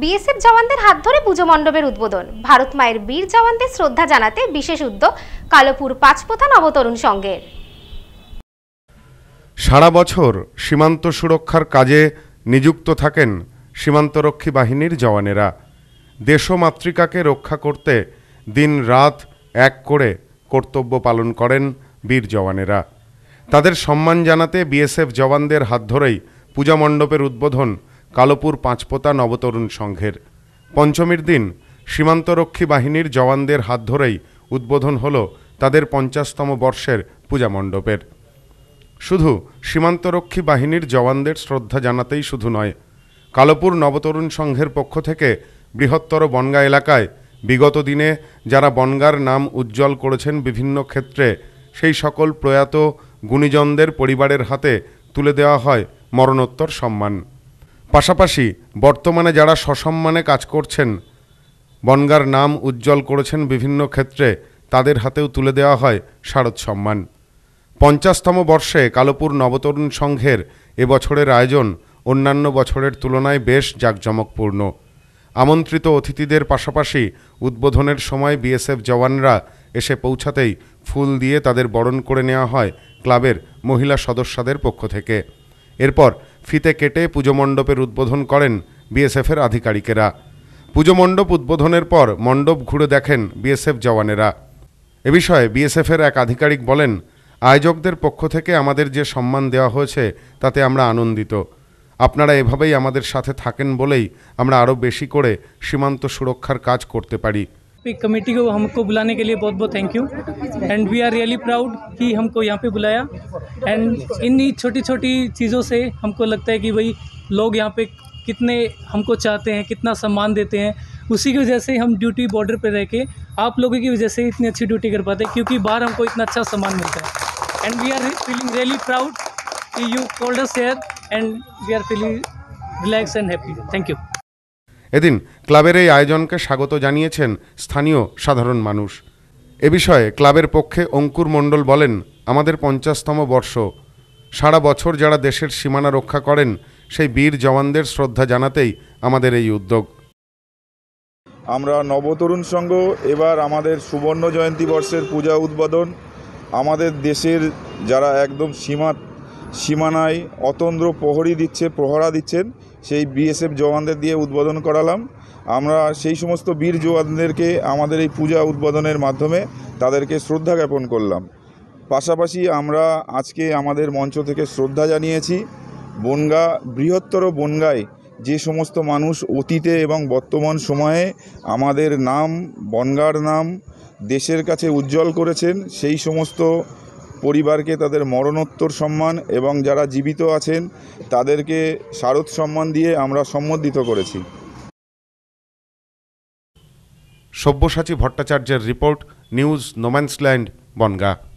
BSF জওয়ানদের হাত ধরে পুজো মণ্ডপের উদ্বোধন ভারত মায়ের বীর জওয়ানদের শ্রদ্ধা জানাতে বিশেষ উদ্যোগ কালোপুর পাঁচপোথা নবতরুণ সঙ্গের সারা বছর সীমান্ত সুরক্ষার কাজে নিযুক্ত থাকেন সীমান্তরক্ষী বাহিনীর জওয়ানেরা দেশমাতৃকাকে রক্ষা করতে দিন রাত এক করে কর্তব্য পালন করেন বীর জওয়ানেরা তাদের সম্মান জানাতে বিএসএফ জওয়ানদের হাত ধরেই পূজা মণ্ডপের উদ্বোধন কালোপুর পাঁচপোতা নবতরুণ সংঘের পঞ্চমীর দিন সীমান্তরক্ষী বাহিনীর জওয়ানদের হাত ধরেই উদ্বোধন হল তাদের পঞ্চাশতম বর্ষের পূজা মণ্ডপের শুধু সীমান্তরক্ষী বাহিনীর জওয়ানদের শ্রদ্ধা জানাতেই শুধু নয় কালোপুর নবতরুণ সংঘের পক্ষ থেকে বৃহত্তর বনগা এলাকায় বিগত দিনে যারা বনগার নাম উজ্জ্বল করেছেন বিভিন্ন ক্ষেত্রে সেই সকল প্রয়াত গুণীজনদের পরিবারের হাতে তুলে দেওয়া হয় মরণোত্তর সম্মান পাশাপাশি বর্তমানে যারা সসম্মানে কাজ করছেন বনগার নাম উজ্জ্বল করেছেন বিভিন্ন ক্ষেত্রে তাদের হাতেও তুলে দেওয়া হয় শারদ সম্মান পঞ্চাশতম বর্ষে কালোপুর নবতরুণ সংঘের এবছরের আয়োজন অন্যান্য বছরের তুলনায় বেশ জাঁকজমকপূর্ণ আমন্ত্রিত অতিথিদের পাশাপাশি উদ্বোধনের সময় বিএসএফ জওয়ানরা এসে পৌঁছাতেই ফুল দিয়ে তাদের বরণ করে নেওয়া হয় ক্লাবের মহিলা সদস্যদের পক্ষ থেকে এরপর ফিতে কেটে পুজোমণ্ডপের উদ্বোধন করেন বিএসএফের আধিকারিকেরা পুজোমণ্ডপ উদ্বোধনের পর মণ্ডপ ঘুরে দেখেন বিএসএফ জওয়ানেরা এ বিষয়ে বিএসএফের এক আধিকারিক বলেন আয়োজকদের পক্ষ থেকে আমাদের যে সম্মান দেওয়া হয়েছে তাতে আমরা আনন্দিত আপনারা এভাবেই আমাদের সাথে থাকেন বলেই আমরা আরও বেশি করে সীমান্ত সুরক্ষার কাজ করতে পারি पे कमेटी को हमको बुलाने के लिए बहुत बहुत thank you and we are really proud कि हमको यहाँ पे बुलाया एंड इन्हीं छोटी छोटी चीज़ों से हमको लगता है कि भाई लोग यहाँ पे कितने हमको चाहते हैं कितना सम्मान देते हैं उसी की वजह से हम ड्यूटी बॉर्डर पर रह के आप लोगों की वजह से इतनी अच्छी ड्यूटी कर पाते हैं क्योंकि बाहर हमको इतना अच्छा सम्मान मिलता है and we are feeling really proud कि you could and we are feeling relax and happy thank you এদিন ক্লাবের এই আয়োজনকে স্বাগত জানিয়েছেন স্থানীয় সাধারণ মানুষ এ বিষয়ে ক্লাবের পক্ষে অঙ্কুর মণ্ডল বলেন আমাদের পঞ্চাশতম বর্ষ সারা বছর যারা দেশের সীমানা রক্ষা করেন সেই বীর জওয়ানদের শ্রদ্ধা জানাতেই আমাদের এই উদ্যোগ আমরা নবতরুণ সংঘ এবার আমাদের সুবর্ণ জয়ন্তী বর্ষের পূজা উদ্বোধন আমাদের দেশের যারা একদম সীমা সীমানায় অতন্দ্র প্রহরী দিচ্ছে প্রহরা দিচ্ছেন সেই বিএসএফ জওয়ানদের দিয়ে উদ্বোধন করালাম আমরা সেই সমস্ত বীর জওয়ানদেরকে আমাদের এই পূজা উদ্বোধনের মাধ্যমে তাদেরকে শ্রদ্ধা জ্ঞাপন করলাম পাশাপাশি আমরা আজকে আমাদের মঞ্চ থেকে শ্রদ্ধা জানিয়েছি বনগা বৃহত্তর বনগায় যে সমস্ত মানুষ অতীতে এবং বর্তমান সময়ে আমাদের নাম বনগার নাম দেশের কাছে উজ্জ্বল করেছেন সেই সমস্ত পরিবারকে তাদের মরণোত্তর সম্মান এবং যারা জীবিত আছেন তাদেরকে শারদ সম্মান দিয়ে আমরা সম্বোধিত করেছি সব্যসাচী ভট্টাচার্যের রিপোর্ট নিউজ নোম্যান্সল্যান্ড বনগা